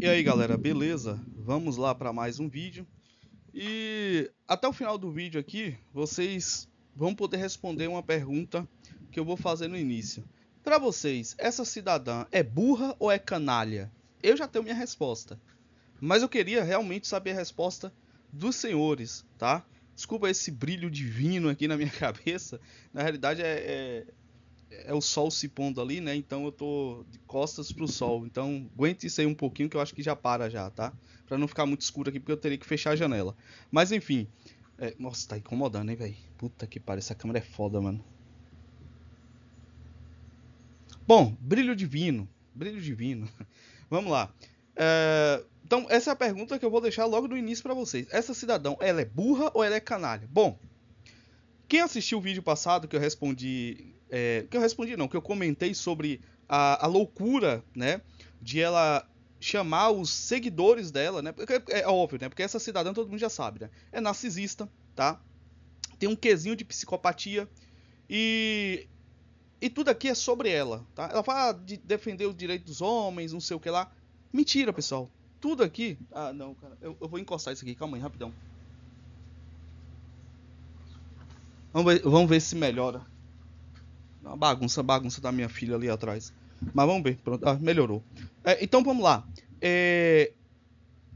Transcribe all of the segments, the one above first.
E aí galera, beleza? Vamos lá para mais um vídeo. E até o final do vídeo aqui, vocês vão poder responder uma pergunta que eu vou fazer no início. Para vocês, essa cidadã é burra ou é canalha? Eu já tenho minha resposta. Mas eu queria realmente saber a resposta dos senhores, tá? Desculpa esse brilho divino aqui na minha cabeça. Na realidade é, é é o sol se pondo ali, né? Então eu tô de costas pro sol. Então aguente isso aí um pouquinho que eu acho que já para já, tá? Pra não ficar muito escuro aqui, porque eu teria que fechar a janela. Mas enfim. É... nossa, tá incomodando, hein, velho? Puta que pariu, essa câmera é foda, mano. Bom, brilho divino. Brilho divino. Vamos lá. É... então, essa é a pergunta que eu vou deixar logo no início para vocês. Essa cidadão, ela é burra ou ela é canalha? Bom, quem assistiu o vídeo passado que eu respondi é, que eu respondi não, que eu comentei sobre a, a loucura, né? De ela chamar os seguidores dela, né? Porque é, é, óbvio, né? Porque essa cidadã todo mundo já sabe, né? É narcisista, tá? Tem um quesinho de psicopatia e e tudo aqui é sobre ela, tá? Ela fala ah, de defender o direito dos homens, não sei o que lá. Mentira, pessoal. Tudo aqui. Ah, não, cara. Eu, eu vou encostar isso aqui. Calma aí, rapidão. Vamos ver, vamos ver se melhora. Uma bagunça, bagunça da minha filha ali atrás. Mas vamos ver, pronto, ah, melhorou. É, então vamos lá. É,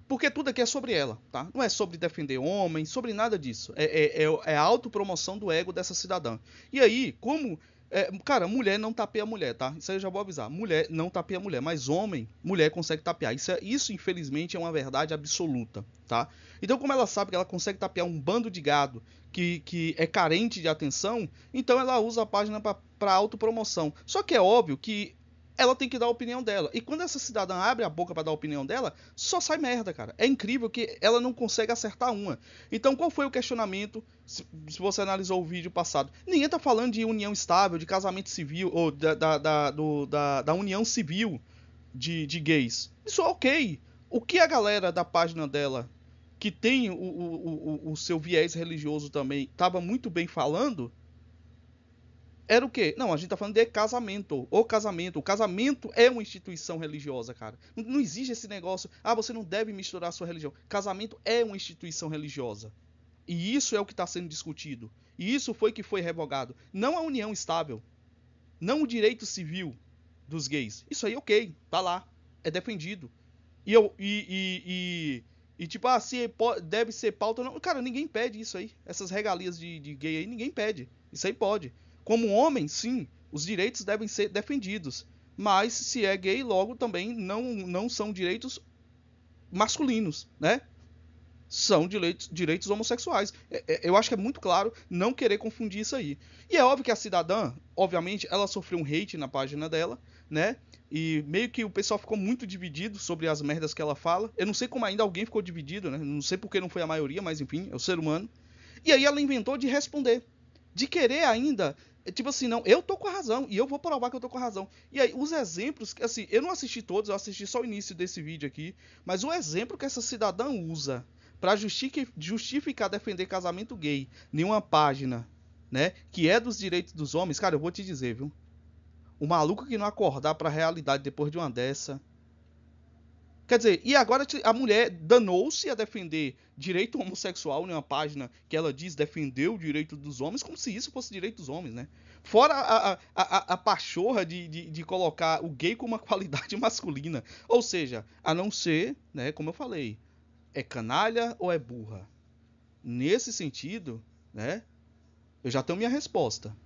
porque tudo aqui é sobre ela, tá? Não é sobre defender homem, sobre nada disso. É, é, é, é a autopromoção do ego dessa cidadã. E aí, como. É, cara, mulher não tapeia mulher, tá? Isso aí eu já vou avisar. Mulher não tapeia mulher, mas homem, mulher consegue tapear. Isso, é, isso, infelizmente, é uma verdade absoluta, tá? Então, como ela sabe que ela consegue tapear um bando de gado que, que é carente de atenção, então ela usa a página para para autopromoção. Só que é óbvio que ela tem que dar a opinião dela. E quando essa cidadã abre a boca para dar a opinião dela, só sai merda, cara. É incrível que ela não consegue acertar uma. Então, qual foi o questionamento? Se, você analisou o vídeo passado, ninguém tá falando de união estável, de casamento civil, ou da, da, da, do, da, da união civil de, de gays. Isso é ok. O que a galera da página dela, que tem o, o, o, o seu viés religioso também, tava muito bem falando, era o quê? Não, a gente tá falando de casamento. O casamento. O casamento é uma instituição religiosa, cara. Não, não existe esse negócio, ah, você não deve misturar a sua religião. Casamento é uma instituição religiosa. E isso é o que está sendo discutido. E isso foi que foi revogado. Não a união estável. Não o direito civil dos gays. Isso aí, ok. Tá lá. É defendido. E eu. E. e, e, e tipo, ah, se deve ser pauta. Não. Cara, ninguém pede isso aí. Essas regalias de, de gay aí, ninguém pede. Isso aí pode. Como homem, sim, os direitos devem ser defendidos. Mas se é gay, logo também não, não são direitos masculinos, né? São direitos, direitos homossexuais. É, é, eu acho que é muito claro não querer confundir isso aí. E é óbvio que a cidadã, obviamente, ela sofreu um hate na página dela, né? E meio que o pessoal ficou muito dividido sobre as merdas que ela fala. Eu não sei como ainda alguém ficou dividido, né? Não sei porque não foi a maioria, mas enfim, é o ser humano. E aí ela inventou de responder. De querer ainda é tipo assim, não, eu tô com a razão e eu vou provar que eu tô com a razão. E aí, os exemplos, assim, eu não assisti todos, eu assisti só o início desse vídeo aqui, mas o exemplo que essa cidadã usa para justificar defender casamento gay em uma página, né, que é dos direitos dos homens, cara, eu vou te dizer, viu? O maluco que não acordar para a realidade depois de uma dessa, Quer dizer, e agora a mulher danou-se a defender direito homossexual em né, uma página que ela diz defender o direito dos homens, como se isso fosse direito dos homens, né? Fora a, a, a, a pachorra de, de, de, colocar o gay com uma qualidade masculina. Ou seja, a não ser, né, como eu falei, é canalha ou é burra? Nesse sentido, né, eu já tenho minha resposta.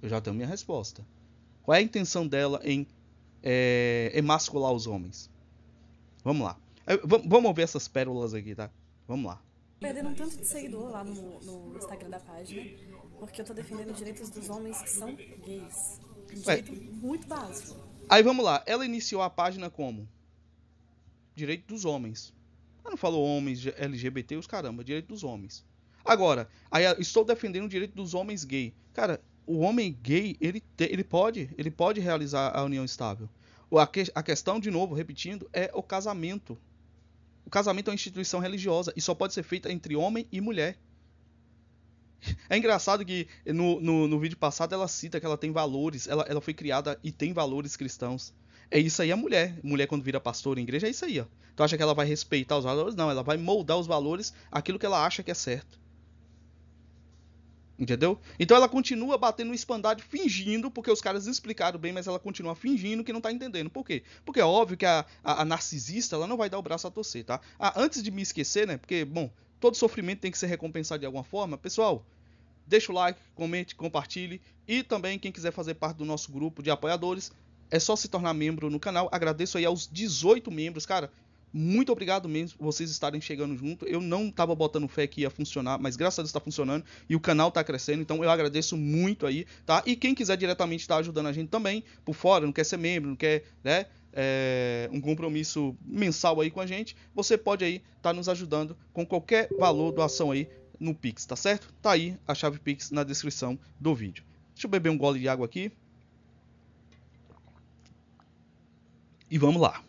Eu já tenho minha resposta. Qual é a intenção dela em é, emascular os homens? Vamos lá. Eh, vamos ver essas pérolas aqui, tá? Vamos lá. Perdendo um tanto de seguidor lá no, no Instagram da página, porque eu tô defendendo direitos dos homens que são gays. Um direito Ué. muito básico. Aí vamos lá. Ela iniciou a página como? Direito dos homens. Ela não falou homens LGBT, os caramba, direito dos homens. Agora, aí estou defendendo o direito dos homens gay. Cara, o homem gay, ele, te, ele pode, ele pode realizar a união estável. A questão, de novo, repetindo, é o casamento. O casamento é uma instituição religiosa e só pode ser feita entre homem e mulher. É engraçado que no, no, no vídeo passado ela cita que ela tem valores, ela, ela foi criada e tem valores cristãos. É isso aí a mulher. Mulher quando vira pastor em igreja é isso aí, ó. Tu acha que ela vai respeitar os valores? Não, ela vai moldar os valores aquilo que ela acha que é certo. Entendeu? Então ela continua batendo um espandade fingindo, porque os caras explicaram bem, mas ela continua fingindo que não tá entendendo. Por quê? Porque é óbvio que a, a, a narcisista ela não vai dar o braço a torcer, tá? Ah, antes de me esquecer, né? Porque, bom, todo sofrimento tem que ser recompensado de alguma forma. Pessoal, deixa o like, comente, compartilhe. E também, quem quiser fazer parte do nosso grupo de apoiadores, é só se tornar membro no canal. Agradeço aí aos 18 membros, cara. Muito obrigado mesmo por vocês estarem chegando junto. Eu não estava botando fé que ia funcionar, mas graças a Deus está funcionando e o canal está crescendo. Então eu agradeço muito aí, tá? E quem quiser diretamente estar tá ajudando a gente também, por fora, não quer ser membro, não quer, né? É, um compromisso mensal aí com a gente, você pode aí estar tá nos ajudando com qualquer valor doação aí no Pix, tá certo? Tá aí a chave Pix na descrição do vídeo. Deixa eu beber um gole de água aqui. E vamos lá.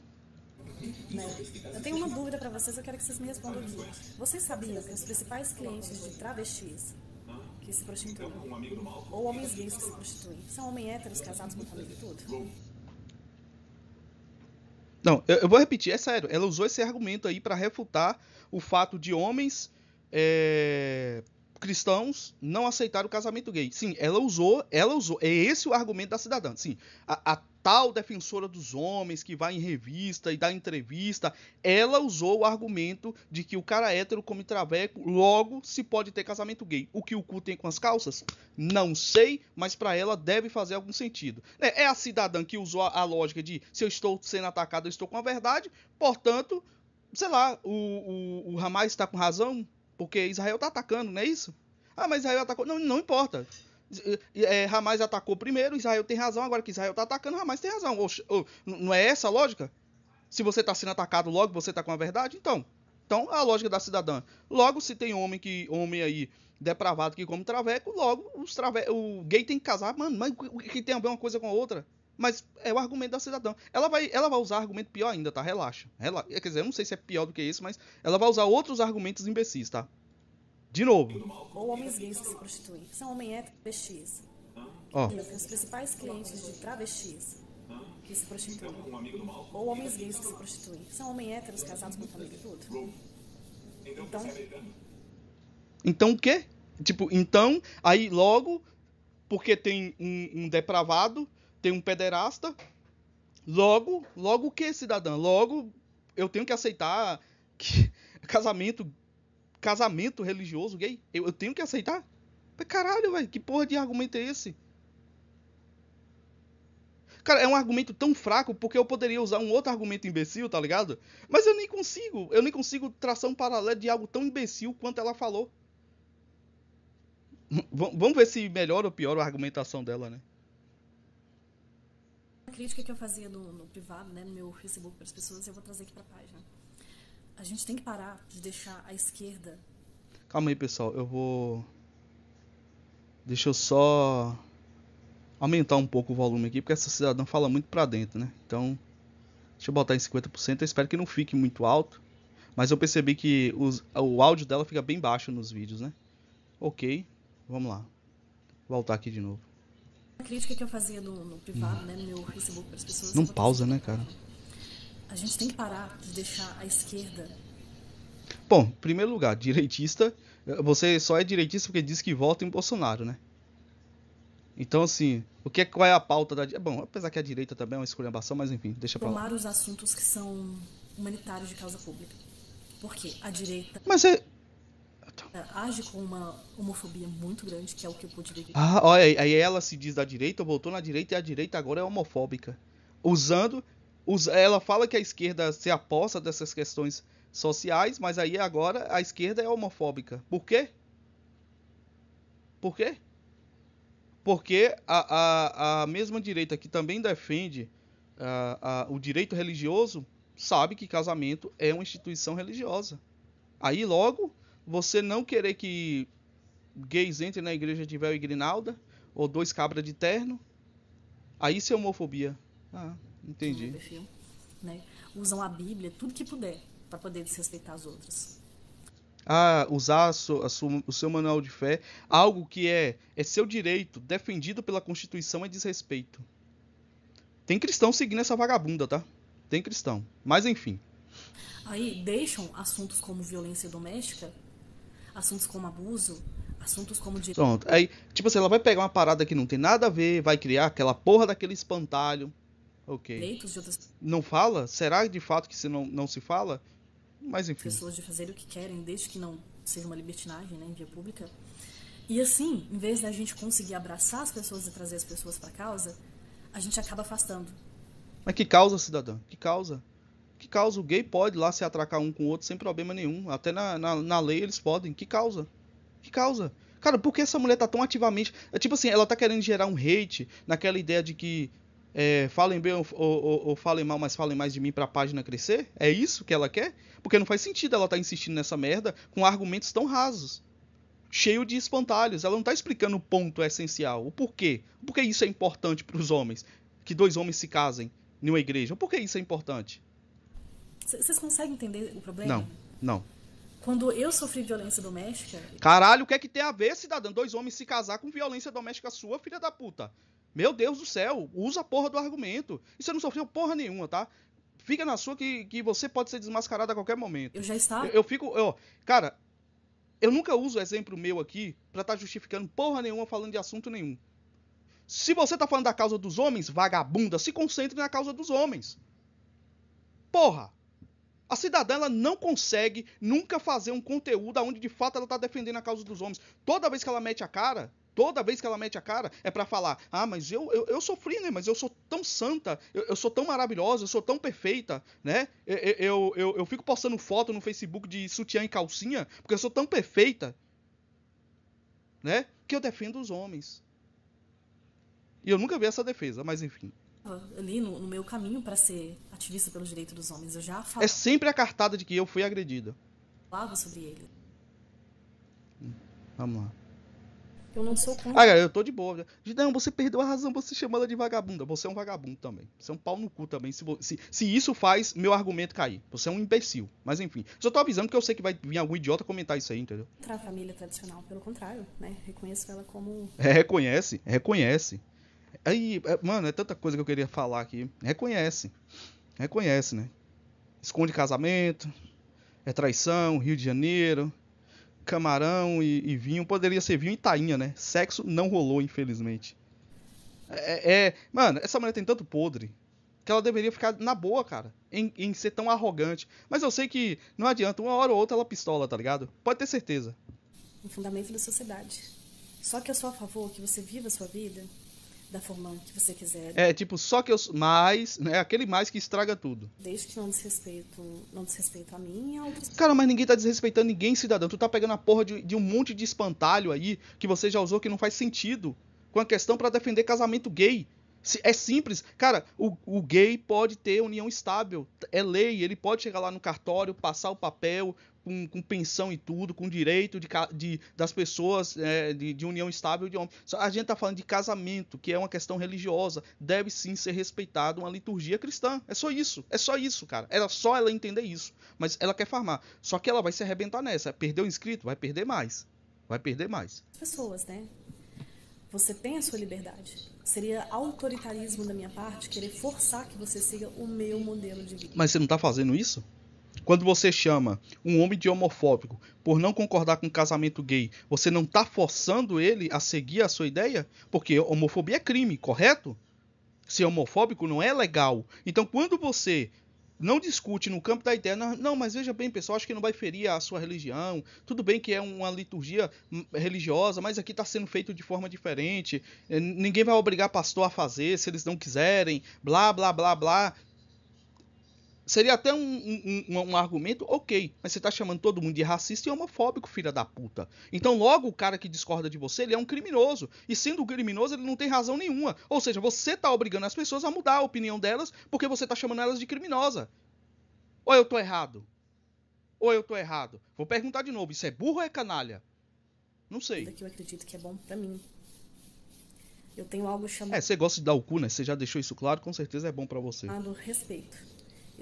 Né? Eu tenho uma dúvida para vocês, eu quero que vocês me respondam aqui. Vocês sabiam que os principais clientes de travestis que se prostituem, ou homens gays que se prostituem, são homens héteros casados com família e tudo? Não, eu, eu, vou repetir, é sério. Ela usou esse argumento aí para refutar o fato de homens é, cristãos não aceitaram o casamento gay. Sim, ela usou, ela usou. É esse o argumento da cidadã. Sim, a, a tal defensora dos homens que vai em revista e dá entrevista, ela usou o argumento de que o cara hétero come traveco, logo se pode ter casamento gay. O que o cu tem com as calças? Não sei, mas para ela deve fazer algum sentido. É, é, a cidadã que usou a, a lógica de se eu estou sendo atacado, eu estou com a verdade, portanto, sei lá, o, o, o está com razão, porque Israel está atacando, não é isso? Ah, mas Israel atacou. Não, não importa. É, Hamas atacou primeiro, Israel tem razão. Agora que Israel está atacando, Hamas tem razão. não é essa a lógica? Se você está sendo atacado logo, você está com a verdade? Então. Então, a lógica da cidadã. Logo, se tem homem que homem aí depravado que come traveco, logo os trave... o gay tem que casar. Mano, mas o que tem a ver uma coisa com a outra? Mas é o argumento da cidadã. Ela vai, ela vai usar argumento pior ainda, tá? Relaxa. Relaxa. Quer dizer, eu não sei se é pior do que isso, mas ela vai usar outros argumentos imbecis, tá? De novo. Ou homens gays que se prostituem. São homens héteros travestis. Ó. Oh. Os principais clientes de travestis que se prostituem. Ou homens gays que se prostituem. São homens héteros casados com família e tudo. Então. É então o quê? Tipo, então, aí logo, porque tem um, um depravado tem um pederasta. Logo, logo o que, cidadã? Logo eu tenho que aceitar que casamento casamento religioso gay? Eu, eu tenho que aceitar? Caralho, velho, que porra de argumento é esse? Cara, é um argumento tão fraco porque eu poderia usar um outro argumento imbecil, tá ligado? Mas eu nem consigo, eu nem consigo traçar um paralelo de algo tão imbecil quanto ela falou. V vamos ver se melhora ou piora a argumentação dela, né? crítica que eu fazia no, no privado, né, no meu Facebook para as pessoas, eu vou trazer aqui para a página. A gente tem que parar de deixar a esquerda. Calma aí, pessoal, eu vou. Deixa eu só aumentar um pouco o volume aqui, porque essa cidadã fala muito para dentro, né? Então, deixa eu botar em 50%. Eu espero que não fique muito alto, mas eu percebi que os, o áudio dela fica bem baixo nos vídeos, né? Ok, vamos lá. voltar aqui de novo. A crítica que eu fazia no, no privado, hum. né, no meu Facebook para as pessoas. Não pausa, né, cara? A gente tem que parar de deixar a esquerda. Bom, em primeiro lugar, direitista. Você só é direitista porque diz que vota em Bolsonaro, né? Então, assim, o que é, qual é a pauta da. Bom, apesar que a direita também é uma escolhambação, mas enfim, deixa pra lá. Tomar os assuntos que são humanitários de causa pública. Por quê? A direita. Mas é. É, age com uma homofobia muito grande, que é o que eu pude ver. Ah, olha, aí ela se diz da direita, voltou na direita e a direita agora é homofóbica. Usando. Us, ela fala que a esquerda se aposta dessas questões sociais, mas aí agora a esquerda é homofóbica. Por quê? Por quê? Porque a, a, a mesma direita que também defende a, a, o direito religioso sabe que casamento é uma instituição religiosa. Aí logo você não querer que gays entrem na igreja de véu e grinalda, ou dois cabras de terno, aí isso é homofobia. Ah, entendi. Perfil, né? Usam a Bíblia, tudo que puder, para poder desrespeitar as outras. Ah, usar a sua, a sua, o seu manual de fé, algo que é, é seu direito, defendido pela Constituição, é desrespeito. Tem cristão seguindo essa vagabunda, tá? Tem cristão. Mas enfim. Aí deixam assuntos como violência doméstica assuntos como abuso, assuntos como direito. Pronto. Aí, tipo assim, ela vai pegar uma parada que não tem nada a ver, vai criar aquela porra daquele espantalho. Ok. de outras Não fala? Será de fato que se não, não se fala? Mas enfim. Pessoas de fazer o que querem, desde que não seja uma libertinagem, né, em via pública. E assim, em vez da gente conseguir abraçar as pessoas e trazer as pessoas para causa, a gente acaba afastando. Mas que causa, cidadão? Que causa? Que causa? O gay pode lá se atracar um com o outro sem problema nenhum. Até na, na, na lei eles podem. Que causa? Que causa? Cara, por que essa mulher tá tão ativamente. É, tipo assim, ela tá querendo gerar um hate naquela ideia de que é, falem bem ou, ou, ou, falem mal, mas falem mais de mim pra página crescer? É isso que ela quer? Porque não faz sentido ela tá insistindo nessa merda com argumentos tão rasos. Cheio de espantalhos. Ela não tá explicando o ponto essencial, o porquê. Por que isso é importante para os homens? Que dois homens se casem em uma igreja. Por que isso é importante? Vocês conseguem entender o problema? Não, não. Quando eu sofri violência doméstica. Caralho, o que é que tem a ver, cidadão? Dois homens se casar com violência doméstica sua, filha da puta. Meu Deus do céu, usa a porra do argumento. E você não sofreu porra nenhuma, tá? Fica na sua que, que você pode ser desmascarado a qualquer momento. Eu já estava. Eu, eu fico. Eu, cara, eu nunca uso exemplo meu aqui pra estar tá justificando porra nenhuma falando de assunto nenhum. Se você tá falando da causa dos homens, vagabunda, se concentre na causa dos homens. Porra! A cidadã ela não consegue nunca fazer um conteúdo onde de fato ela está defendendo a causa dos homens. Toda vez que ela mete a cara, toda vez que ela mete a cara, é para falar: ah, mas eu, eu, eu, sofri, né? Mas eu sou tão santa, eu, eu sou tão maravilhosa, eu sou tão perfeita, né? Eu, eu, eu, eu, fico postando foto no Facebook de sutiã e calcinha porque eu sou tão perfeita, né? Que eu defendo os homens. E eu nunca vi essa defesa, mas enfim ali no, no meu caminho para ser ativista pelos direitos dos homens. Eu já é falava. É sempre a cartada de que eu fui agredida. Falava sobre ele. Hum, vamos lá. Eu não sou contra. Ah, eu tô de boa. Não, você perdeu a razão, você chamou ela de vagabunda. Você é um vagabundo também. Você é um pau no cu também. Se, se, se isso faz meu argumento cair. Você é um imbecil. Mas enfim, só tô avisando que eu sei que vai vir algum idiota comentar isso aí, entendeu? Contra a família tradicional, pelo contrário, né? Reconheço ela como. É, reconhece, reconhece. Aí, é, mano, é tanta coisa que eu queria falar aqui. Reconhece. Reconhece, né? Esconde casamento, é traição, Rio de Janeiro, camarão e, e vinho. Poderia ser vinho e tainha, né? Sexo não rolou, infelizmente. É, é, Mano, essa mulher tem tanto podre que ela deveria ficar na boa, cara, em, em, ser tão arrogante. Mas eu sei que não adianta, uma hora ou outra ela pistola, tá ligado? Pode ter certeza. O fundamento da sociedade. Só que eu sou a favor que você viva a sua vida da forma que você quiser. É, tipo, só que eu. Mais, né? Aquele mais que estraga tudo. Desde que não desrespeito. Não desrespeito a mim e a outras Cara, mas ninguém tá desrespeitando ninguém, cidadão. Tu tá pegando a porra de, de um monte de espantalho aí que você já usou que não faz sentido. Com a questão para defender casamento gay. É simples. Cara, o, o gay pode ter união estável. É lei. Ele pode chegar lá no cartório, passar o papel, com, com, pensão e tudo, com direito de, de das pessoas é, de, de, união estável de homem. A gente tá falando de casamento, que é uma questão religiosa. Deve sim ser respeitado uma liturgia cristã. É só isso. É só isso, cara. Era só ela entender isso. Mas ela quer farmar. Só que ela vai se arrebentar nessa. Perdeu o inscrito? Vai perder mais. Vai perder mais. Pessoas, né? Você tem a sua liberdade. Seria autoritarismo da minha parte querer forçar que você siga o meu modelo de vida. Mas você não está fazendo isso? Quando você chama um homem de homofóbico por não concordar com um casamento gay, você não está forçando ele a seguir a sua ideia? Porque homofobia é crime, correto? Ser homofóbico não é legal. Então, quando você não discute no campo da ideia, não, não, mas veja bem, pessoal, acho que não vai ferir a sua religião. Tudo bem que é uma liturgia hum, religiosa, mas aqui está sendo feito de forma diferente. É, ninguém vai obrigar pastor a fazer se eles não quiserem, blá, blá, blá, blá. Seria até um, um, um, um argumento, ok, mas você está chamando todo mundo de racista e homofóbico, filha da puta. Então, logo, o cara que discorda de você, ele é um criminoso. E sendo criminoso, ele não tem razão nenhuma. Ou seja, você está obrigando as pessoas a mudar a opinião delas porque você está chamando elas de criminosa. Ou eu tô errado? Ou eu tô errado? Vou perguntar de novo, isso é burro ou é canalha? Não sei. que eu acredito que é bom para mim. Eu tenho algo chamado. É, você gosta de dar o cu, né? Você já deixou isso claro, com certeza é bom para você. Ah, respeito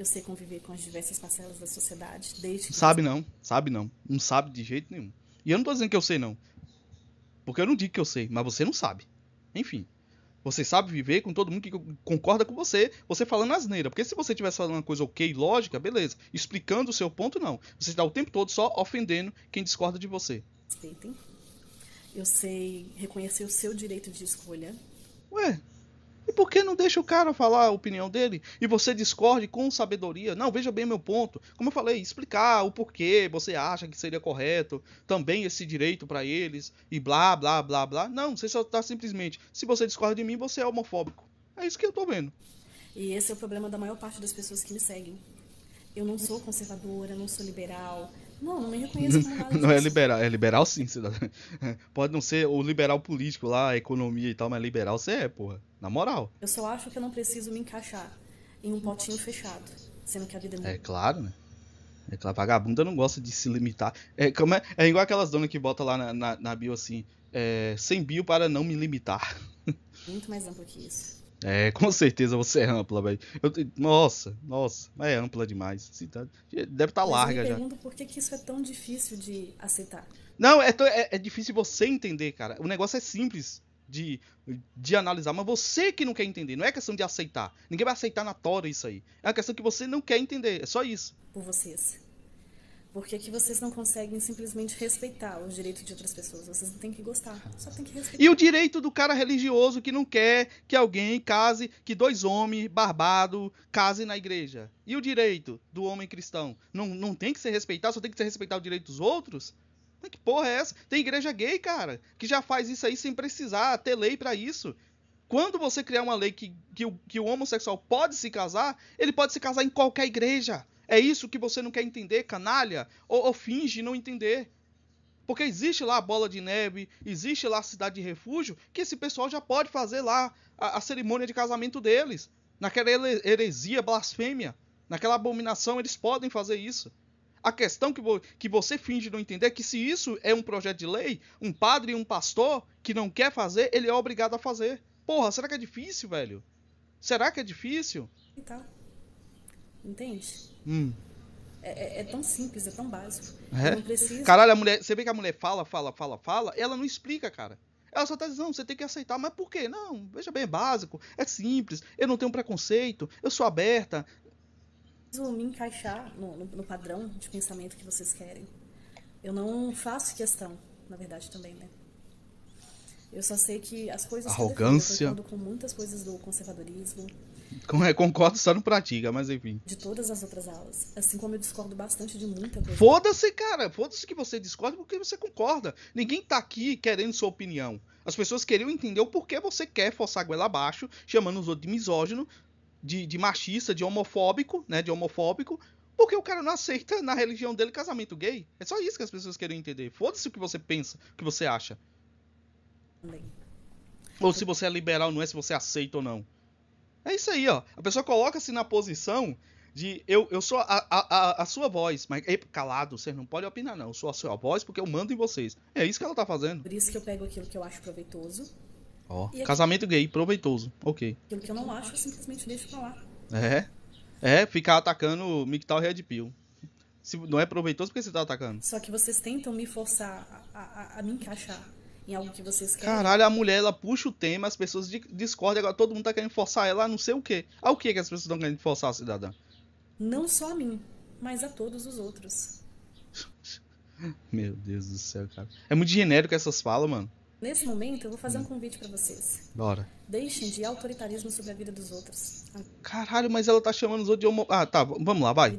eu sei conviver com as diversas parcelas da sociedade desde que. Sabe não, sabe não. Não sabe de jeito nenhum. E eu não tô dizendo que eu sei, não. Porque eu não digo que eu sei, mas você não sabe. Enfim. Você sabe viver com todo mundo que concorda com você, você falando asneira. Porque se você tivesse falando uma coisa ok, lógica, beleza. Explicando o seu ponto, não. Você está o tempo todo só ofendendo quem discorda de você. Respeitem. Eu sei reconhecer o seu direito de escolha. Ué, e por que não deixa o cara falar a opinião dele? E você discorde com sabedoria. Não, veja bem meu ponto. Como eu falei, explicar o porquê você acha que seria correto, também esse direito para eles, e blá, blá, blá, blá. Não, você só tá simplesmente. Se você discorda de mim, você é homofóbico. É isso que eu tô vendo. E esse é o problema da maior parte das pessoas que me seguem. Eu não sou conservadora, não sou liberal, não, não me reconheço como é nada Não é liberal, é liberal sim, cidadão. Pode não ser o liberal político lá, economia e tal, mas liberal você é, porra. Na moral. Eu só acho que eu não preciso me encaixar em um potinho fechado, sendo que a vida é muito. É claro, né? É claro, vagabunda não gosta de se limitar. É, como é, é igual aquelas donas que botam lá na, na, na bio assim, é, sem bio para não me limitar. Muito mais amplo que isso. É, com certeza você é ampla, velho. Nossa, nossa, é ampla demais. Assim, tá? deve estar tá larga já. Eu pergunto por que, que isso é tão difícil de aceitar. Não, é, é, é difícil você entender, cara. O negócio é simples de, de analisar, mas você que não quer entender. Não é questão de aceitar. Ninguém vai aceitar na tora isso aí. É uma questão que você não quer entender. É só isso. Por vocês. Por que, vocês não conseguem simplesmente respeitar o direito de outras pessoas? Vocês não têm que gostar, só tem que respeitar. E o direito do cara religioso que não quer que alguém case, que dois homens barbado casem na igreja. E o direito do homem cristão? Não, não tem que ser respeitado, só tem que ser respeitado o direito dos outros? Que porra é essa? Tem igreja gay, cara, que já faz isso aí sem precisar ter lei para isso. Quando você criar uma lei que, que, que o homossexual pode se casar, ele pode se casar em qualquer igreja. É isso que você não quer entender, canalha? Ou, ou finge não entender? Porque existe lá a Bola de Neve, existe lá a Cidade de Refúgio, que esse pessoal já pode fazer lá a, a cerimônia de casamento deles. Naquela heresia, blasfêmia, naquela abominação, eles podem fazer isso. A questão que, vo que, você finge não entender é que se isso é um projeto de lei, um padre e um pastor que não quer fazer, ele é obrigado a fazer. Porra, será que é difícil, velho? Será que é difícil? Então. Entende? Hum. É, é, é, tão simples, é tão básico. É? Não precisa. Caralho, a mulher. Você vê que a mulher fala, fala, fala, fala, ela não explica, cara. Ela só tá dizendo, você tem que aceitar, mas por quê? Não, veja bem, é básico, é simples, eu não tenho preconceito, eu sou aberta. Eu me encaixar no, no, no padrão de pensamento que vocês querem. Eu não faço questão, na verdade, também, né? Eu só sei que as coisas. Arrogância. Que eu defendo, eu com muitas coisas do conservadorismo, é, concordo só não pratica, mas enfim. De todas as outras aulas. Assim como eu discordo bastante de muita coisa. Foda-se, cara. Foda-se que você discorda porque você concorda. Ninguém tá aqui querendo sua opinião. As pessoas queriam entender o porquê você quer forçar a goela abaixo, chamando os outros de misógino, de, de machista, de homofóbico, né? De homofóbico. Porque o cara não aceita na religião dele casamento gay. É só isso que as pessoas queriam entender. Foda-se o que você pensa, o que você acha. Ou se você é liberal ou não é, se você aceita ou não. É isso aí, ó. A pessoa coloca-se na posição de eu, eu sou a, a, a, sua voz, mas ei, calado, você não pode opinar, não. Eu sou a sua voz porque eu mando em vocês. É isso que ela tá fazendo. Por isso que eu pego aquilo que eu acho proveitoso. Ó, oh, casamento gay, proveitoso. Ok. Aquilo que eu não acho, eu simplesmente deixo pra lá. É. É, ficar atacando Mictal Red Pill. Se não é proveitoso, por que você tá atacando? Só que vocês tentam me forçar a, a, a me encaixar em algo que vocês querem. Caralho, a mulher, ela puxa o tema, as pessoas discordam, agora todo mundo tá querendo forçar ela a não sei o quê. Ao que que as pessoas estão querendo forçar a cidadã? Não só a mim, mas a todos os outros. Meu Deus do céu, cara. É muito genérico essas falas, mano. Nesse momento, eu vou fazer um convite para vocês. Bora. Deixem de autoritarismo sobre a vida dos outros. Caralho, mas ela tá chamando os outros de homo... Ah, tá, vamos lá, vai. É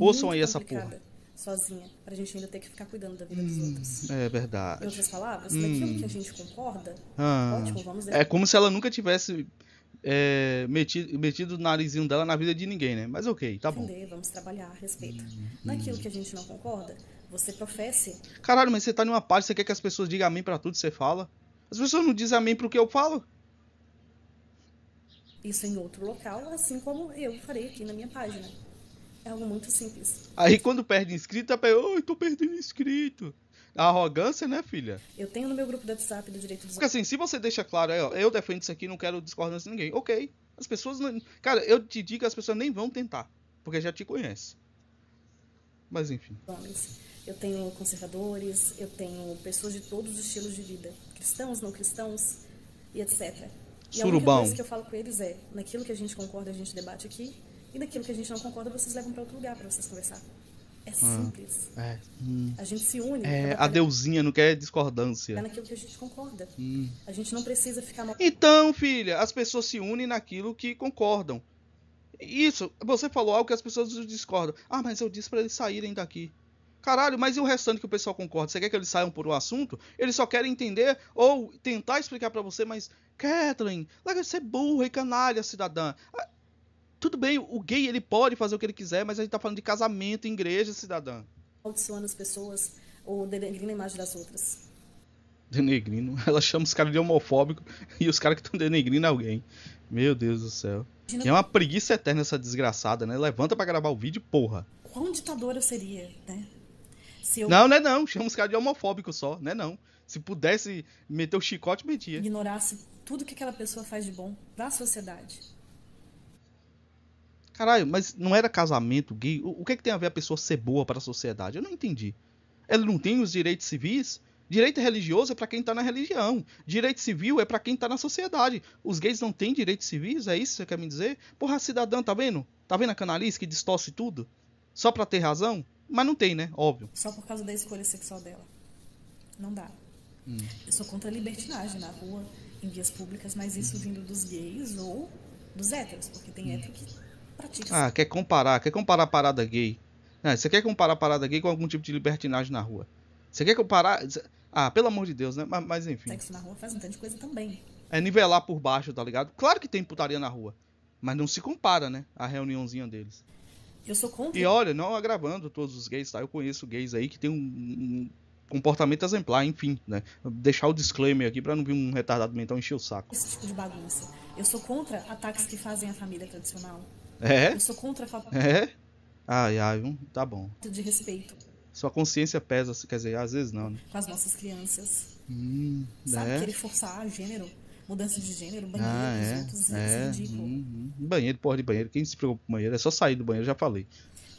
Ouçam aí complicada. essa porra sozinha, pra gente ainda ter que ficar cuidando da vida hum, dos outros. É verdade. Em outras palavras, hum. daquilo que a gente concorda, ah. ótimo, vamos é ver. É como se ela nunca tivesse é, metido, metido o narizinho dela na vida de ninguém, né? Mas ok, tá Entender, bom. vamos trabalhar a respeito. Hum, hum, Naquilo que a gente não concorda, você professe. Caralho, mas você tá numa parte, você quer que as pessoas digam amém pra tudo que você fala? As pessoas não dizem amém pro que eu falo? Isso em outro local, assim como eu farei aqui na minha página. É algo muito simples. Aí quando perde inscrito, tá eu oh, tô perdendo inscrito. A arrogância, né, filha? Eu tenho no meu grupo do WhatsApp do direito dos. Porque assim, se você deixa claro, eu, eu defendo isso aqui, não quero discordância de ninguém. Ok. As pessoas não. Cara, eu te digo que as pessoas nem vão tentar. Porque já te conhecem. Mas enfim. Homens, Eu tenho conservadores, eu tenho pessoas de todos os estilos de vida. Cristãos, não cristãos e etc. E a única coisa que eu falo com eles é, naquilo que a gente concorda, a gente debate aqui, e daquilo que a gente não concorda, vocês levam para outro lugar para vocês conversar. É hum. simples. Ah, é. Hum. A gente se une. É, a deusinha não quer discordância. É naquilo que a gente concorda. Hum. A gente não precisa ficar mal... Então, filha, as pessoas se unem naquilo que concordam. Isso, você falou algo que as pessoas discordam. Ah, mas eu disse para eles saírem daqui. Caralho, mas e o restante que o pessoal concorda? Você quer que eles saiam por um assunto? Eles só querem entender ou tentar explicar para você, mas Catherine, larga de ser burra e canalha, cidadã. Tudo bem, o gay ele pode fazer o que ele quiser, mas a gente tá falando de casamento, igreja, cidadã. Amaldiçoando as pessoas ou denegrindo a imagem das outras. Denegrindo? Ela chama os caras de homofóbico e os caras que estão denegrindo alguém. Meu Deus do céu. É uma preguiça eterna essa desgraçada, né? Levanta para gravar o vídeo, porra. Quão ditador eu seria, né? Se eu... Não, não é não. Chama os caras de homofóbico só, né não. Se pudesse meter o chicote, metia. Ignorasse tudo que aquela pessoa faz de bom pra sociedade. Caralho, mas não era casamento gay? O, o que, é que tem a ver a pessoa ser boa para a sociedade? Eu não entendi. Ela não tem os direitos civis? Direito religioso é para quem está na religião. Direito civil é para quem está na sociedade. Os gays não têm direitos civis? É isso que você quer me dizer? Porra, cidadã, tá vendo? Tá vendo a canalice que distorce tudo? Só para ter razão? Mas não tem, né? Óbvio. Só por causa da escolha sexual dela. Não dá. Hum. Eu sou contra a libertinagem na rua, em vias públicas, mas isso hum. vindo dos gays ou dos héteros, porque tem hum. hétero que pratica. Ah, quer comparar, quer comparar parada gay. Não, você quer comparar parada gay com algum tipo de libertinagem na rua. Você quer comparar... Ah, pelo amor de Deus, né? Mas, mas enfim. Sexo na rua faz um tanto de coisa também. É nivelar por baixo, tá ligado? Claro que tem putaria na rua. Mas não se compara, né? A reuniãozinha deles. Eu sou contra. E olha, não agravando todos os gays, tá? Eu conheço gays aí que tem um, um comportamento exemplar, enfim, né? Vou deixar o disclaimer aqui para não vir um retardado mental encher o saco. Esse tipo de bagunça. Eu sou contra ataques que fazem a família tradicional. É? Eu sou contra a É? Ai, ai, um, tá bom. De respeito. Sua consciência pesa, quer dizer, às vezes não, né? Com as nossas crianças. Hum, Sabe, é? querer forçar gênero, mudança de gênero, banheiro, ah, é, outros, é, hum, hum, Banheiro, porra de banheiro, quem se preocupa com banheiro? É só sair do banheiro, já falei.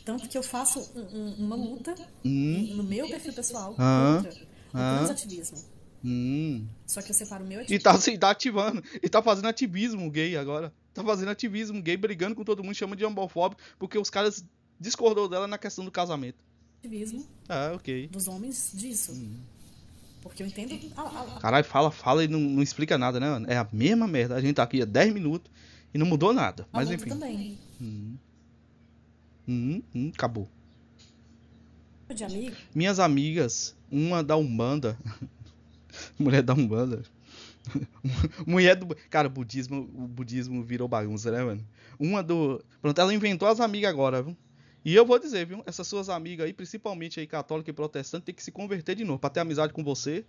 Tanto que eu faço um, um, uma luta hum. no meu perfil pessoal ah, contra ah, o transativismo. Hum. Só que eu separo o meu ativismo. E tá, e tá ativando, e tá fazendo ativismo gay agora tá fazendo ativismo gay, brigando com todo mundo, chama de homofóbico, porque os caras discordou dela na questão do casamento. Ativismo. Ah, ok. Dos homens disso. Hum. Porque eu entendo. Ah, ah, Caralho, fala, fala e não, não explica nada, né, mano? É a mesma merda. A gente tá aqui há 10 minutos e não mudou nada. Mas enfim. também. Hum. Hum, hum, acabou. De amigo? Minhas amigas, uma da Umbanda. Mulher da Umbanda. Mulher do. Cara, o budismo, o budismo virou bagunça, né, mano? Uma do. Pronto, ela inventou as amigas agora, viu? E eu vou dizer, viu? Essas suas amigas aí, principalmente aí católica e protestante, tem que se converter de novo para ter amizade com você.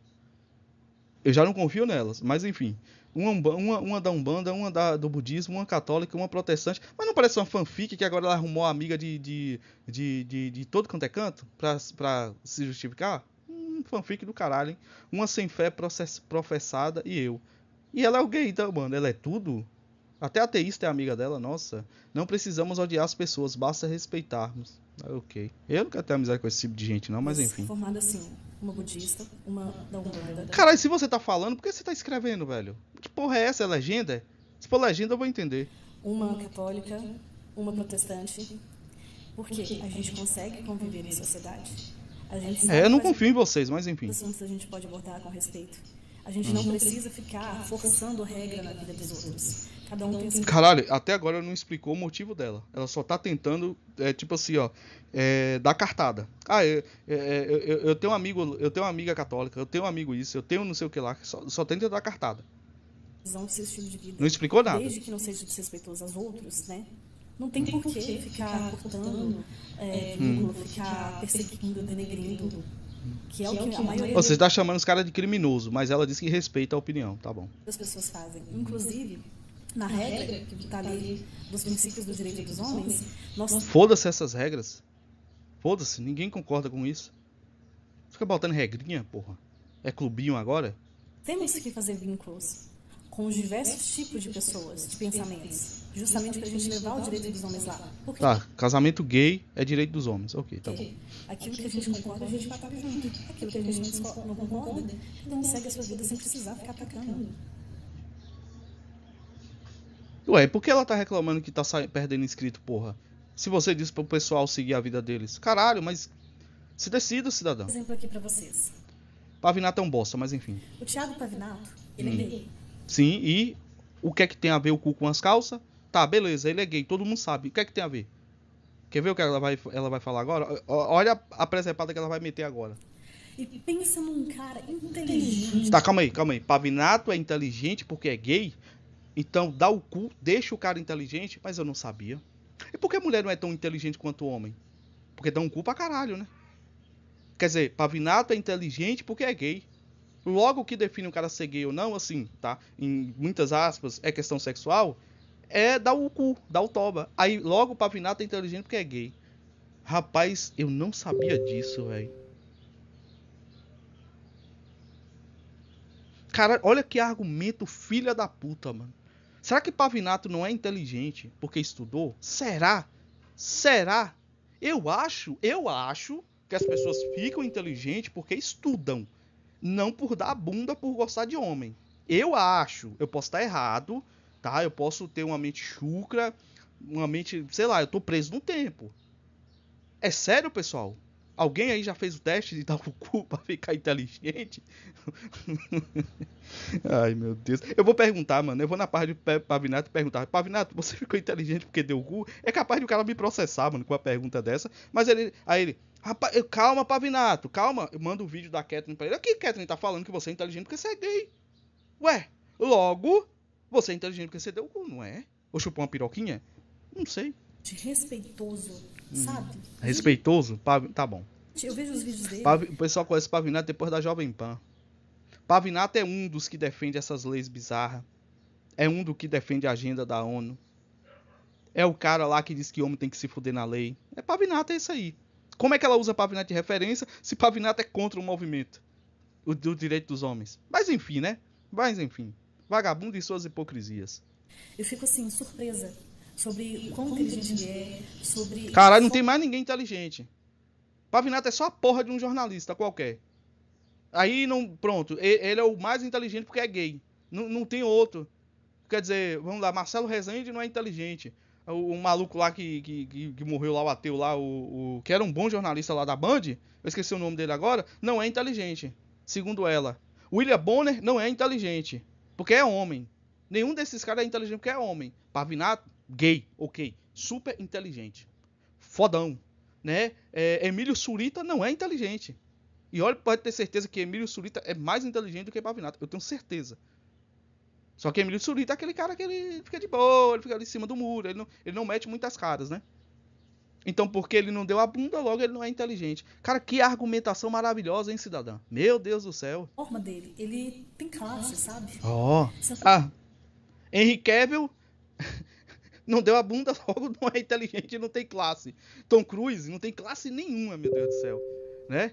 Eu já não confio nelas, mas enfim. Uma, uma, uma da Umbanda, uma da, do budismo, uma católica, uma protestante. Mas não parece uma fanfic que agora ela arrumou amiga de, de, de, de, de todo canto é canto pra, pra se justificar? um fanfic do caralho, hein? Uma sem fé process, professada e eu. E ela é o gay, então, mano, ela é tudo? Até ateísta é amiga dela, nossa. Não precisamos odiar as pessoas, basta respeitarmos. Ah, ok. Eu não quero ter amizade com esse tipo de gente, não, mas enfim. Formada assim, uma budista, uma da Umbanda. Caralho, se você tá falando, por que você tá escrevendo, velho? Que porra é essa? É legenda? Se for legenda, eu vou entender. Uma católica, uma protestante. Porque a gente consegue conviver em sociedade é, eu não confio em vocês, mas enfim. Assuntos a gente pode abordar com respeito. A gente hum. não precisa ficar forçando regra na vida dos outros. Cada um tem Caralho, até agora ela não explicou o motivo dela. Ela só tá tentando, é, tipo assim, ó, é, dar cartada. Ah, é, é, é, eu, eu, eu, tenho um amigo, eu tenho uma amiga católica, eu tenho um amigo isso, eu tenho não sei o que lá, só, só tenta dar cartada. Não explicou nada. Desde que não seja desrespeitoso aos outros, né? Não tem, tem porquê ficar cortando, é, hum. ficar perseguindo, denegrindo. Que é, é o que, que a maioria. Você está chamando os caras de criminoso, mas ela diz que respeita a opinião, tá bom. As pessoas fazem. Inclusive, na regra que está tá ali dos princípios do direito dos homens. Nós... Foda-se essas regras. Foda-se, ninguém concorda com isso. Fica botando regrinha, porra. É clubinho agora? Temos que fazer vínculos com os diversos tipos de pessoas, de pensamentos justamente para a gente levar o direito dos homens lá. Tá, casamento gay é direito dos homens, ok, tá bom. Aquilo que a gente concorda, a gente batalha junto. Aquilo que a gente não concorda, então segue a sua vida sem precisar ficar atacando. Ué, por que ela tá reclamando que tá perdendo inscrito, porra? Se você disse pro pessoal seguir a vida deles. Caralho, mas se decida, cidadão. Exemplo aqui para vocês. Pavinato é um bosta, mas enfim. O Thiago Pavinato, ele é hum. é gay. Sim, e o que é que tem a ver o cu com as calças? Tá, beleza, ele é gay, todo mundo sabe. O que é que tem a ver? Quer ver o que ela vai, ela vai falar agora? Olha a presepada que ela vai meter agora. E pensa num cara inteligente. Tá, calma aí, calma aí. Pavinato é inteligente porque é gay? Então dá o cu, deixa o cara inteligente, mas eu não sabia. E por que a mulher não é tão inteligente quanto o homem? Porque dá um cu pra caralho, né? Quer dizer, Pavinato é inteligente porque é gay. Logo, o que define um cara ser gay ou não, assim, tá? Em muitas aspas, é questão sexual é dar o cu, dar o toba. Aí logo o Pavinato tá é inteligente porque é gay. Rapaz, eu não sabia disso, velho. Cara, olha que argumento filha da puta, mano. Será que Pavinato não é inteligente porque estudou? Será? Será? Eu acho, eu acho que as pessoas ficam inteligentes porque estudam, não por dar bunda por gostar de homem. Eu acho, eu posso estar errado, tá? Eu posso ter uma mente chucra, uma mente, sei lá, eu tô preso no tempo. É sério, pessoal? Alguém aí já fez o teste de dar o cu pra ficar inteligente? Ai, meu Deus. Eu vou perguntar, mano. Eu vou na parte do Pavinato perguntar. Pavinato, você ficou inteligente porque deu o cu? É capaz de o cara me processar, mano, com uma pergunta dessa. Mas ele... Aí ele... Rapaz, calma, Pavinato, calma. Eu mando o um vídeo da Catherine pra ele. Aqui, Catherine, tá falando que você é inteligente porque você é gay. Ué, logo, você é inteligente porque você deu o cu, não é? Ou chupou uma piroquinha? Não sei. Respeitoso, hum. sabe? Respeitoso? Tá bom. Eu vejo os vídeos dele. O pessoal conhece Pavinato depois da Jovem Pan. Pavinato é um dos que defende essas leis bizarras. É um do que defende a agenda da ONU. É o cara lá que diz que homem tem que se fuder na lei. É Pavinato, é isso aí. Como é que ela usa Pavinato de referência se Pavinato é contra o movimento? O do direito dos homens. Mas enfim, né? Mas enfim vagabundo e suas hipocrisias. Eu fico assim, surpresa sobre o quão inteligente ele é, sobre. Caralho, não tem mais ninguém inteligente. Pavinato é só a porra de um jornalista qualquer. Aí não. Pronto, ele é o mais inteligente porque é gay. Não, não tem outro. Quer dizer, vamos lá, Marcelo Rezende não é inteligente. O, o maluco lá que, que, que, que, morreu lá, o ateu lá, o, o, que era um bom jornalista lá da Band, eu esqueci o nome dele agora, não é inteligente, segundo ela. William Bonner não é inteligente. Porque é homem. Nenhum desses caras é inteligente porque é homem. Pavinato, gay, ok. Super inteligente. Fodão. Né? É, Emílio Surita não é inteligente. E olha, pode ter certeza que Emílio Surita é mais inteligente do que Pavinato. Eu tenho certeza. Só que Emílio Surita é aquele cara que ele fica de boa, ele fica ali em cima do muro, ele não, ele não mete muitas caras, né? Então, porque ele não deu a bunda, logo ele não é inteligente. Cara, que argumentação maravilhosa, hein, cidadão. Meu Deus do céu. A forma dele, ele tem classe, sabe? Ó. Oh. Ah, Henry Cavill não deu a bunda, logo não é inteligente, não tem classe. Tom Cruise não tem classe nenhuma, meu Deus do céu. Né?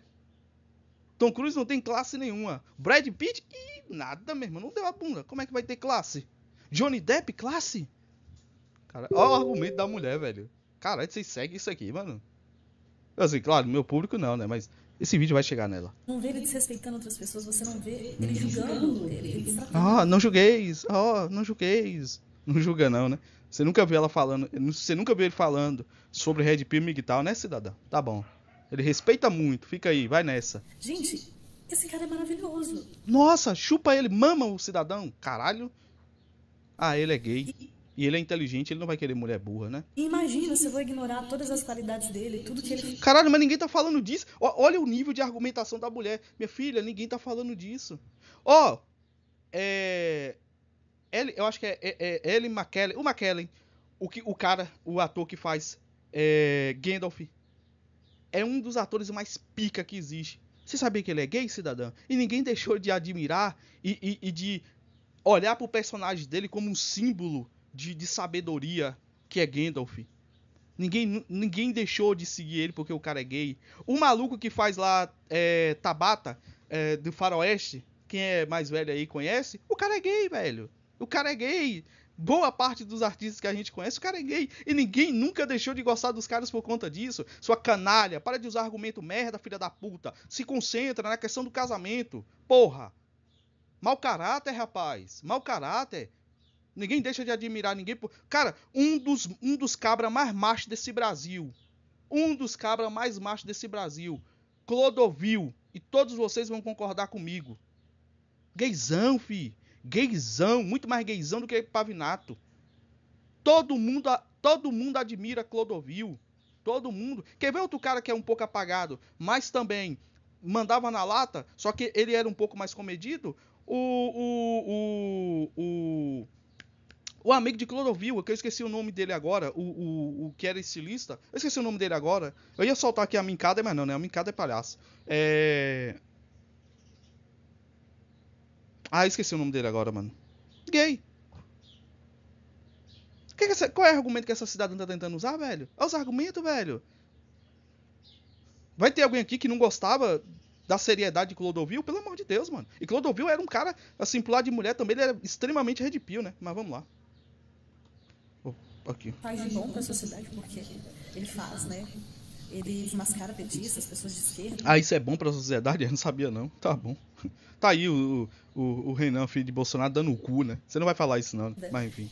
Tom Cruise não tem classe nenhuma. Brad Pitt, nada mesmo, não deu a bunda. Como é que vai ter classe? Johnny Depp, classe? Cara, ó o argumento da mulher, velho caralho, vocês seguem isso aqui, mano. Assim, claro, meu público não, né? Mas esse vídeo vai chegar nela. Não vê ele desrespeitando outras pessoas, você não vê ele julgando. Ele, ele ah, não julgueis. Ah, oh, não julgueis. Não julga não, né? Você nunca viu ela falando, você nunca viu ele falando sobre Red Pill e tal, né, cidadão? Tá bom. Ele respeita muito, fica aí, vai nessa. Gente, esse cara é maravilhoso. Nossa, chupa ele, mama o cidadão. Caralho. Ah, ele é gay. E... E ele é inteligente, ele não vai querer mulher burra, né? Imagina se eu vou ignorar todas as qualidades dele, tudo que ele. Caralho, mas ninguém tá falando disso. olha o nível de argumentação da mulher. Minha filha, ninguém tá falando disso. Ó, é. Ele, eu acho que é, é, é ele McKellen. O McKellen, o, que, o cara, o ator que faz é, Gandalf, é um dos atores mais pica que existe. Você sabia que ele é gay, cidadão? E ninguém deixou de admirar e, e, e de olhar pro personagem dele como um símbolo de, de sabedoria que é Gandalf. Ninguém, ninguém deixou de seguir ele porque o cara é gay. O maluco que faz lá é, Tabata, é, do Faroeste, quem é mais velho aí conhece, o cara é gay, velho. O cara é gay. Boa parte dos artistas que a gente conhece, o cara é gay. E ninguém nunca deixou de gostar dos caras por conta disso. Sua canalha, para de usar argumento merda, filha da puta. Se concentra na questão do casamento. Porra. Mau caráter, rapaz. Mau caráter. Ninguém deixa de admirar ninguém. Por... Cara, um dos, um dos cabras mais machos desse Brasil. Um dos cabras mais machos desse Brasil. Clodovil. E todos vocês vão concordar comigo. Gaysão, fi. Gaysão. Muito mais gaysão do que Pavinato. Todo mundo, todo mundo admira Clodovil. Todo mundo. Quer ver outro cara que é um pouco apagado, mas também mandava na lata, só que ele era um pouco mais comedido? O. O. O. o o amigo de Clorovil, que eu esqueci o nome dele agora, o, o, o que era estilista, eu esqueci o nome dele agora. Eu ia soltar aqui a mincada, mas não, né? A mincada é palhaço. É. Ah, esqueci o nome dele agora, mano. Gay. Que que essa, qual é o argumento que essa cidade tá tentando usar, velho? Olha é os argumentos, velho. Vai ter alguém aqui que não gostava da seriedade de Clodovil? Pelo amor de Deus, mano. E Clodovil era um cara, assim, pro lado de mulher também, ele era extremamente redpill, né? Mas vamos lá. Aqui. Faz de bom sociedade, porque ele faz, né? Ele mascara petistas, pessoas de esquerda. Ah, isso é bom para a sociedade? Eu não sabia, não. Tá bom. Tá aí o, o, o Renan, filho de Bolsonaro, dando o cu, né? Você não vai falar isso, não. É. Mas enfim.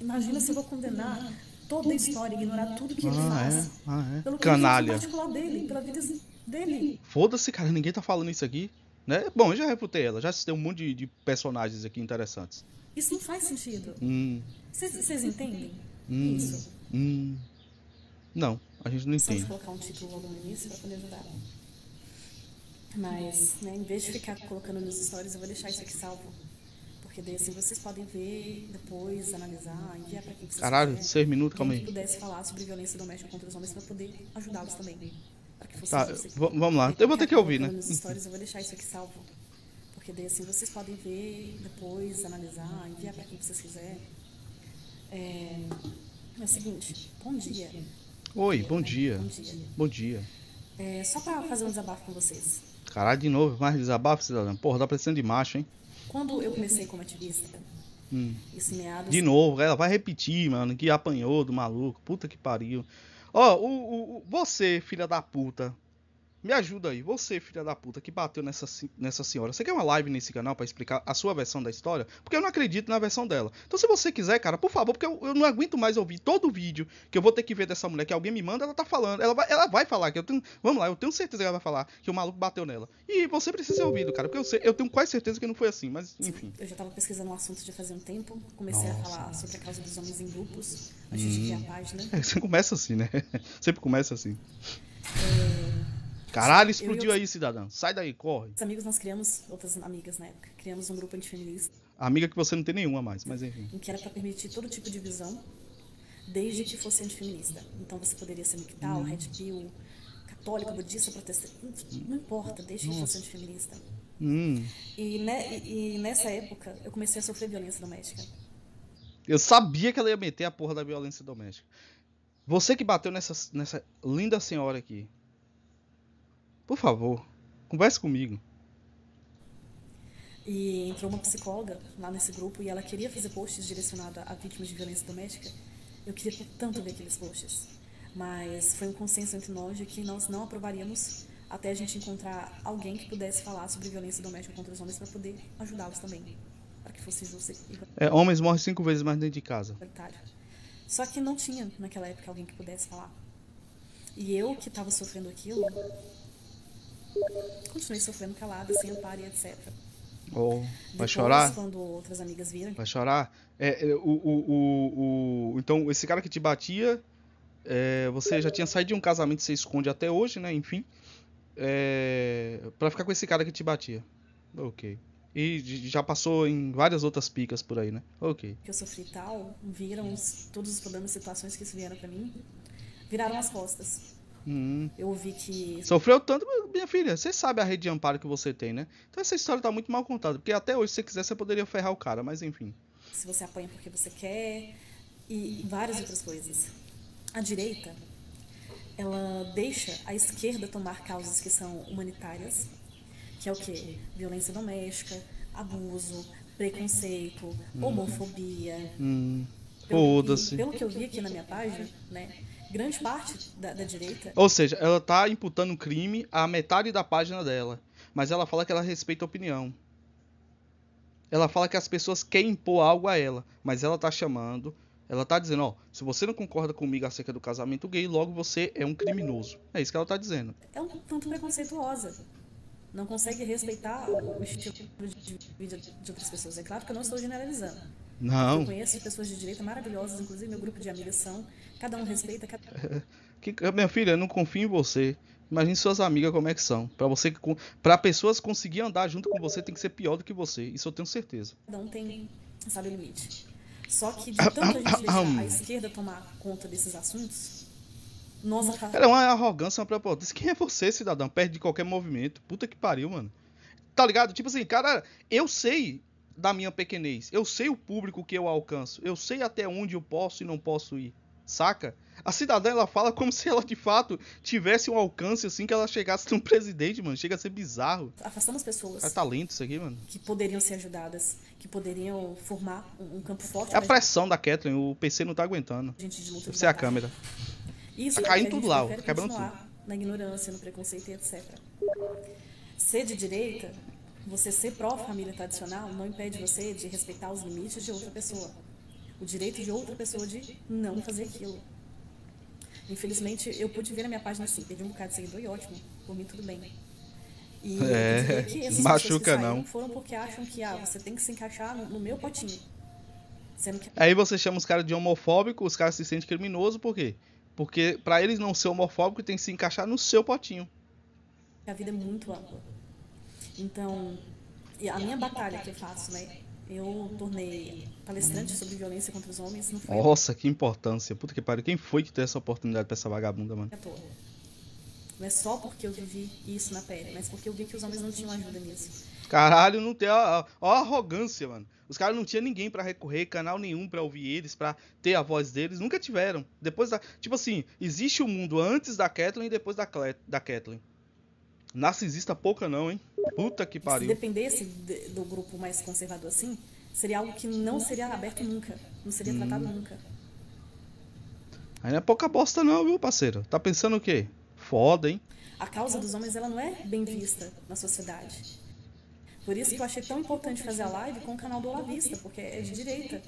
Imagina se eu vou condenar toda a história, ignorar tudo que ah, ele faz. É, ah, é. Pelo Canalha. particular dele, pela vida dele. Foda-se, cara, ninguém tá falando isso aqui. Né? Bom, eu já reputei ela, já citei um monte de, de personagens aqui interessantes. Isso não faz sentido. Hum. Vocês hum. entendem? Hum, Hum, não, a gente não entende. Pode colocar um título logo no início pra poder ajudar. Mas, né, em vez de ficar colocando nos stories, eu vou deixar isso aqui salvo. Porque daí, assim, vocês podem ver depois, analisar, enviar pra quem vocês Caralho, quiser. seis minutos, calma aí. Quem pudesse falar sobre violência doméstica contra os homens pra poder ajudá-los também. Pra que vocês tá, vamos lá. Eu vou ter que ouvir, né? Nos stories, eu vou deixar isso aqui salvo. Porque daí, assim, vocês podem ver depois, analisar, enviar pra quem vocês quiserem. É, é o seguinte, bom dia. Oi, bom dia. Bom dia. Bom dia. É, só para fazer um desabafo com vocês. Caralho, de novo, mais desabafo, cidadão. Porra, tá precisando de macho, hein? Quando eu comecei como ativista, hum. meado. De novo, ela vai repetir, mano, que apanhou do maluco. Puta que pariu. Ó, oh, o, o, você, filha da puta, me ajuda aí, você, filha da puta, que bateu nessa, nessa senhora. Você quer uma live nesse canal para explicar a sua versão da história? Porque eu não acredito na versão dela. Então, se você quiser, cara, por favor, porque eu, eu não aguento mais ouvir todo o vídeo que eu vou ter que ver dessa mulher que alguém me manda, ela tá falando. Ela vai, ela vai falar que eu tenho. Vamos lá, eu tenho certeza que ela vai falar que o maluco bateu nela. E você precisa ser ouvido, cara, porque eu, sei, eu tenho quase certeza que não foi assim, mas enfim. Eu já tava pesquisando o um assunto já fazia um tempo, comecei nossa, a falar nossa. sobre a causa dos homens em grupos, A hum. a página. É, você começa assim, né? Sempre começa assim. É... Caralho, explodiu eu... aí, cidadão. Sai daí, corre. Os amigos, nós criamos, outras amigas na época, criamos um grupo antifeminista. Amiga que você não tem nenhuma mais, mas enfim. Em que era pra permitir todo tipo de visão, desde que fosse antifeminista. Então você poderia ser mictal, hum. red pill, católico, budista, protestante, não importa, desde Nossa. que fosse antifeminista. Hum. Né, e, e nessa época eu comecei a sofrer violência doméstica. Eu sabia que ela ia meter a porra da violência doméstica. Você que bateu nessa, nessa linda senhora aqui, por favor, converse comigo. E entrou uma psicóloga lá nesse grupo e ela queria fazer posts direcionados a vítimas de violência doméstica. Eu queria tanto ver aqueles posts. Mas foi um consenso entre nós de que nós não aprovaríamos até a gente encontrar alguém que pudesse falar sobre violência doméstica contra os homens para poder ajudá-los também. Para que fosse justo É, homens morrem cinco vezes mais dentro de casa. Só que não tinha naquela época alguém que pudesse falar. E eu que estava sofrendo aquilo, Continuei sofrendo calada, sem amparo e etc. Oh, vai Depois, chorar? Quando outras amigas viram. Vai chorar? É, é o, o, o, então, esse cara que te batia, é, você já tinha saído de um casamento que você esconde até hoje, né? Enfim. É, para ficar com esse cara que te batia. Ok. E já passou em várias outras picas por aí, né? Ok. Que eu sofri tal, viram os, todos os problemas, situações que vieram pra mim, viraram as costas. Hum. Eu ouvi que. Sofreu tanto, minha filha, você sabe a rede de amparo que você tem, né? Então essa história tá muito mal contada, porque até hoje, se você quiser, você poderia ferrar o cara, mas enfim. Se você apanha porque você quer, e várias outras coisas. A direita, ela deixa a esquerda tomar causas que são humanitárias, que é o quê? Violência doméstica, abuso, preconceito, uhum. homofobia. Hum. Foda-se. Pelo que eu vi aqui na minha página, né? grande parte da, da direita. Ou seja, ela tá imputando um crime à metade da página dela, mas ela fala que ela respeita a opinião. Ela fala que as pessoas querem impor algo a ela, mas ela tá chamando, ela tá dizendo, ó, se você não concorda comigo acerca do casamento gay, logo você é um criminoso. É isso que ela tá dizendo. É um tanto preconceituosa. Não consegue respeitar o estilo de vida de outras pessoas. É claro que eu não estou generalizando. Não. Eu conheço pessoas de direita maravilhosas, inclusive meu grupo de amigas são. Cada um respeita, cada um. Que, ah, minha filha, eu não confio em você. Imagine suas amigas como é que são. Para você, para pessoas conseguir andar junto com você, tem que ser pior do que você. Isso eu tenho certeza. Cada um tem, sabe, o limite. Só que de tanto a gente deixar a esquerda tomar conta desses assuntos, nós era Cara, é uma arrogância, uma prepotência. Quem é você, cidadão? Perde de qualquer movimento. Puta que pariu, mano. Tá ligado? Tipo assim, cara, eu sei da minha pequenez. Eu sei o público que eu alcanço. Eu sei até onde eu posso e não posso ir saca? A cidadã ela fala como se ela de fato tivesse um alcance assim que ela chegasse a ser um presidente, mano. Chega a ser bizarro. Afastamos pessoas. É talento isso aqui, mano. Que poderiam ser ajudadas, que poderiam formar um campo forte. É a pressão gente... da Kathleen, o PC não tá aguentando. Gente de luta Deve ser a câmera. Isso, tá caindo é, tudo lá, ó. Tá quebrando tudo. Na ignorância, no preconceito e etc. Ser de direita, você ser pró-família tradicional, não impede você de respeitar os limites de outra pessoa o direito de outra pessoa de não fazer aquilo. Infelizmente, eu pude ver na minha página assim, perdi um bocado de seguidor e ótimo, por mim tudo bem. E é, machuca não. Foram porque acham que ah, você tem que se encaixar no, no meu potinho. Que... Aí você chama os caras de homofóbico, os caras se sentem criminosos, por quê? Porque para eles não ser homofóbico tem que se encaixar no seu potinho. A vida é muito ampla. Então, a minha batalha que eu faço, né? Eu tornei palestrante sobre violência contra os homens. Não foi Nossa, que importância. Puta que pariu. Quem foi que deu essa oportunidade pra essa vagabunda, mano? Não é, é só porque eu vivi isso na pele, mas porque eu vi que os homens não tinham ajuda nisso. Caralho, não tem. Ó, ó a arrogância, mano. Os caras não tinham ninguém para recorrer, canal nenhum para ouvir eles, para ter a voz deles. Nunca tiveram. Depois da. Tipo assim, existe o um mundo antes da Kathleen e depois da, Cle... da Kathleen. Narcisista pouca não, hein? Puta que pariu. Se dependesse do grupo mais conservador assim, seria algo que não seria aberto nunca. Não seria hum. tratado nunca. Aí não é pouca bosta não, viu, parceiro? Tá pensando o quê? Foda, hein? A causa dos homens ela não é bem vista na sociedade. Por isso que eu achei tão importante fazer a live com o canal do Olavista, porque é de direita.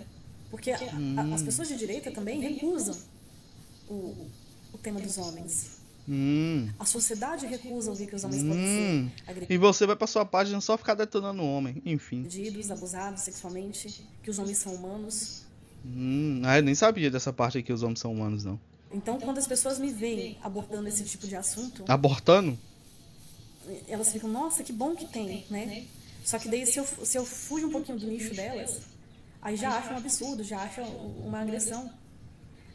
Porque a, as hum. pessoas de direita também recusam o, o tema dos homens. Hum. A sociedade recusa ouvir que os homens hum. podem ser agredidos. E você vai pra sua página só ficar detonando o homem, enfim. Agredidos, abusados sexualmente, que os homens são humanos. Hum. Ah, eu nem sabia dessa parte aqui que os homens são humanos, não. Então, quando as pessoas me veem abordando esse tipo de assunto. Abortando? Elas ficam, nossa, que bom que tem, né? Só que daí, se eu, se eu fujo um pouquinho do nicho delas, aí já acham um absurdo, já acham uma agressão.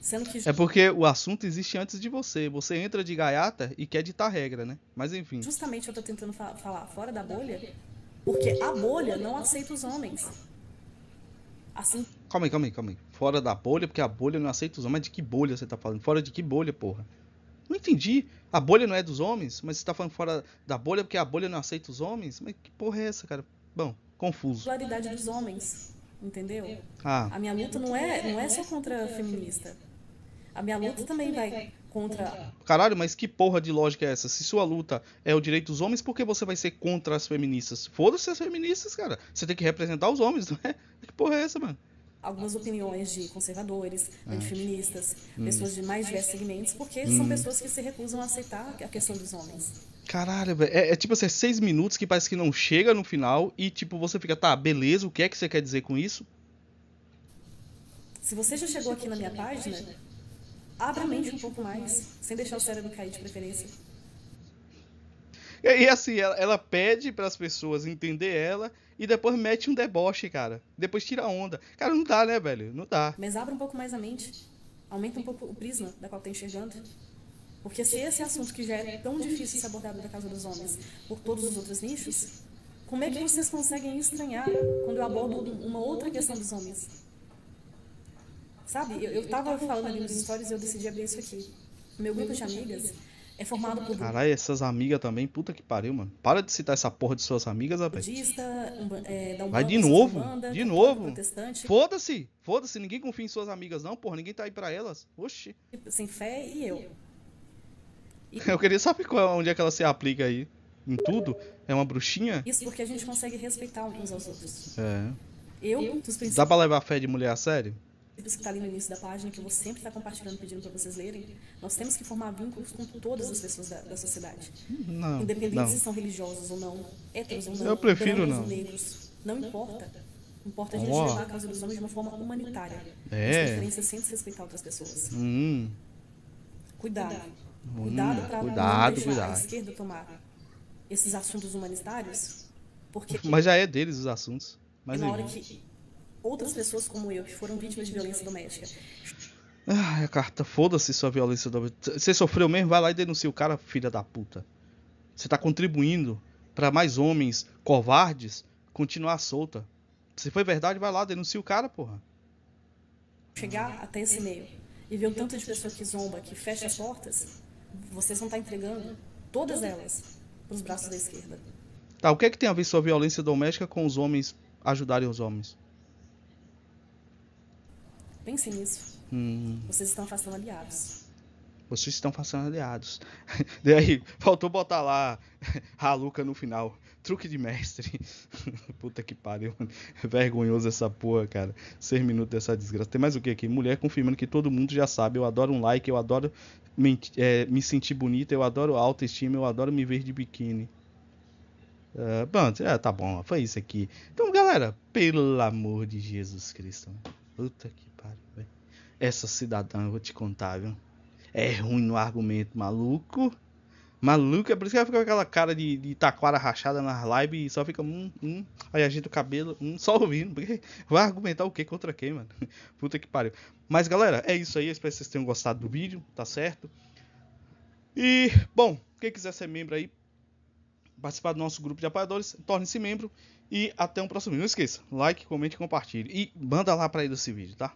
Sendo que... É porque o assunto existe antes de você. Você entra de gaiata e quer ditar regra, né? Mas enfim. Justamente eu tô tentando fa falar fora da bolha, porque a bolha não aceita os homens. Assim. Calma aí, calma aí, calma aí. Fora da bolha, porque a bolha não aceita os homens. Mas de que bolha você tá falando? Fora de que bolha, porra? Não entendi. A bolha não é dos homens, mas você tá falando fora da bolha porque a bolha não aceita os homens? Mas que porra é essa, cara? Bom, confuso. Claridade dos homens, entendeu? Ah. A minha luta não é, não é só contra a feminista a minha luta também vai contra. Caralho, mas que porra de lógica é essa? Se sua luta é o direito dos homens, por que você vai ser contra as feministas? Foda-se as feministas, cara. Você tem que representar os homens, não é? Que porra é essa, mano? Algumas opiniões de conservadores, de ah. feministas hum. pessoas de mais diversos segmentos, porque hum. são pessoas que se recusam a aceitar a questão dos homens. Caralho, velho. É, é, tipo assim, é seis minutos que parece que não chega no final e tipo, você fica, tá, beleza, o que é que você quer dizer com isso? Se você já chegou aqui na minha página, abra a mente um pouco mais, sem deixar o cérebro cair de preferência. É, e, assim, ela, ela pede para as pessoas entender ela e depois mete um deboche, cara. Depois tira a onda. Cara, não dá, né, velho? Não dá. Mas abra um pouco mais a mente. Aumenta um pouco o prisma da qual tá enxergando. Porque se esse assunto que já é tão difícil ser abordado da Casa dos Homens por todos os outros nichos, como é que vocês conseguem estranhar quando eu abordo uma outra questão dos homens? Sabe, eu, eu tava falando ali nos stories e eu decidi abrir isso aqui. Meu grupo de amigas é formado por. Caralho, essas amigas também, puta que pariu, mano. Para de citar essa porra de suas amigas, velho. Um, é, Vai de novo, banda, de novo. Foda-se, foda-se, ninguém confia em suas amigas, não, porra, ninguém tá aí pra elas. Oxi. Tipo, sem fé e eu. E... Eu queria saber qual, onde é que ela se aplica aí. Em tudo? É uma bruxinha? Isso porque a gente consegue respeitar uns aos outros. É. Eu, dos princípios. Dá pra levar a fé de mulher a sério? Tipo que está ali no início da página, que eu vou sempre estar tá compartilhando, pedindo para vocês lerem, nós temos que formar vínculos com todas as pessoas da, da sociedade. Não, Independente não. se são religiosos ou não, héteros ou não, eu prefiro não. negros, não importa. Importa a gente oh. levar a causa dos homens de uma forma humanitária. É. diferença, diferenças sempre respeitar outras pessoas. Hum. Cuidado. Hum. Cuidado para não deixar cuidado. a esquerda tomar esses assuntos humanitários. Porque... Mas já é deles os assuntos. Mas é na hora que outras pessoas como eu que foram vítimas de violência doméstica. Ah, é carta, foda-se sua violência doméstica. Você sofreu mesmo? Vai lá e denuncia o cara, filha da puta. Você tá contribuindo para mais homens covardes continuar solta. Se foi verdade, vai lá, denuncia o cara, porra. Chegar até esse meio e ver o tanto de pessoa que zomba, que fecha as portas, vocês vão estar tá entregando todas elas pros braços da esquerda. Tá, o que é que tem a ver sua violência doméstica com os homens ajudarem os homens? Pense nisso. Hum. Vocês estão afastando aliados. Vocês estão afastando aliados. aí, faltou botar lá Luca no final. Truque de mestre. Puta que pariu. Vergonhoso essa porra, cara. Seis minutos dessa desgraça. Tem mais o que aqui? Mulher confirmando que todo mundo já sabe. Eu adoro um like, eu adoro me, é, me sentir bonita, eu adoro autoestima, eu adoro me ver de biquíni. Uh, bom, ah, tá bom, foi isso aqui. Então, galera, pelo amor de Jesus Cristo. Puta que essa cidadã, eu vou te contar, viu? É ruim no argumento, maluco. Maluco, é por isso que ela fica com aquela cara de, de taquara rachada nas lives e só fica um, um, aí agita o cabelo, um, só ouvindo, porque vai argumentar o que contra quem, mano? Puta que pariu. Mas galera, é isso aí, espero que vocês tenham gostado do vídeo, tá certo? E, bom, quem quiser ser membro aí, participar do nosso grupo de apoiadores, torne-se membro e até um próximo vídeo. Não esqueça, like, comente, compartilhe e manda lá pra aí desse vídeo, tá?